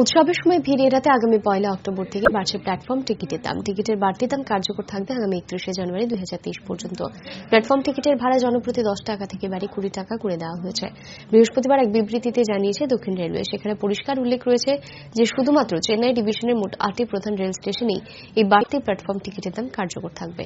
উৎসবের সময় ভিড় এড়াতে আগামী পয়লা অক্টোবর থেকে বাড়ছে প্ল্যাটফর্ম টিকিটের দাম টিকিটের বাড়তি দাম কার্যকর থাকবে আগামী একত্রিশে জানুয়ারি দুই পর্যন্ত প্ল্যাটফর্ম টিকিটের ভাড়া জনপ্রতি দশ টাকা থেকে বাড়ি কুড়ি টাকা করে দেওয়া হয়েছে বৃহস্পতিবার এক বিবৃতিতে জানিয়েছে দক্ষিণ রেলওয়ে সেখানে পরিষ্কার উল্লেখ রয়েছে যে শুধুমাত্র চেন্নাই ডিভিশনের মোট আটটি প্রধান রেল স্টেশনেই এই বাড়তি প্ল্যাটফর্ম টিকিটের দাম কার্যকর থাকবে